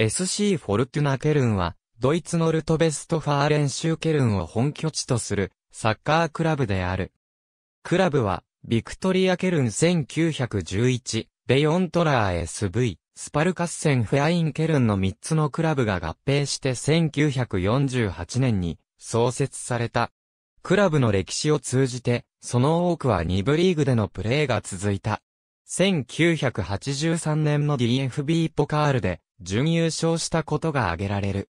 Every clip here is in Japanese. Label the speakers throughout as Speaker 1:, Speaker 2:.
Speaker 1: SC フォルトゥナケルンは、ドイツのルトベストファーレンシーケルンを本拠地とするサッカークラブである。クラブは、ビクトリアケルン1911、ベヨントラー SV、スパルカッセンフェアインケルンの3つのクラブが合併して1948年に創設された。クラブの歴史を通じて、その多くは2部リーグでのプレーが続いた。1983年の DFB ポカールで準優勝したことが挙げられる。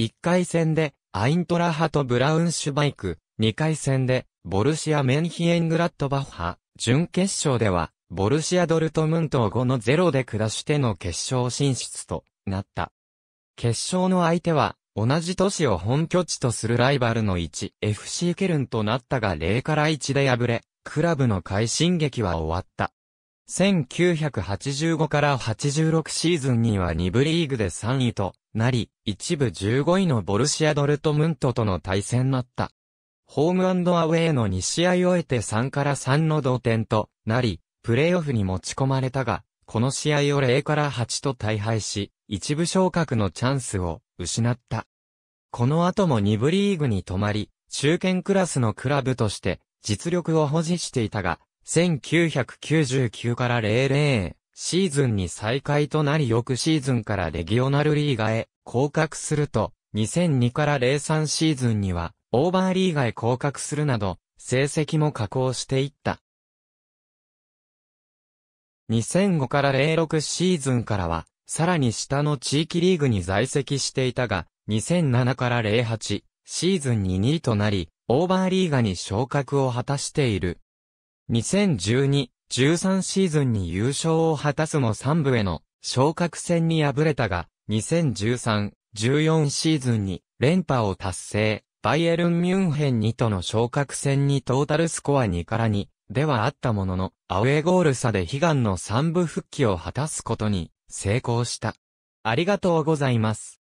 Speaker 1: 1回戦で、アイントラハとブラウンシュバイク、2回戦で、ボルシア・メンヒエングラットバッハ、準決勝では、ボルシア・ドルトムントを5の0で下しての決勝進出となった。決勝の相手は、同じ都市を本拠地とするライバルの 1FC ケルンとなったが0から1で敗れ、クラブの快進撃は終わった。1985から86シーズンには2部リーグで3位となり、一部15位のボルシア・ドルトムントとの対戦なった。ホームアウェイの2試合を得て3から3の同点となり、プレイオフに持ち込まれたが、この試合を0から8と大敗し、一部昇格のチャンスを失った。この後も2部リーグに止まり、中堅クラスのクラブとして実力を保持していたが、1999から00シーズンに再開となり翌シーズンからレギオナルリーガへ降格すると、2002から03シーズンにはオーバーリーガへ降格するなど、成績も下降していった。2005から06シーズンからは、さらに下の地域リーグに在籍していたが、2007から08シーズンに2位となり、オーバーリーガに昇格を果たしている。2012、13シーズンに優勝を果たすも3部への昇格戦に敗れたが、2013、14シーズンに連覇を達成、バイエルン・ミュンヘン2との昇格戦にトータルスコア2から2ではあったものの、アウェーゴール差で悲願の3部復帰を果たすことに成功した。ありがとうございます。